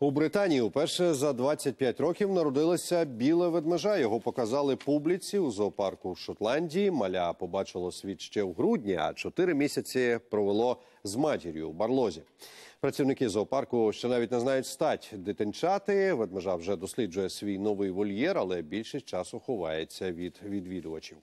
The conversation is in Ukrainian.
У Британії уперше за 25 років народилася біле ведмежа. Його показали публіці у зоопарку в Шотландії. Маля побачило світ ще в грудні, а чотири місяці провело з матір'ю у барлозі. Працівники зоопарку ще навіть не знають стать дитинчати. Ведмежа вже досліджує свій новий вольєр, але більшість часу ховається від відвідувачів.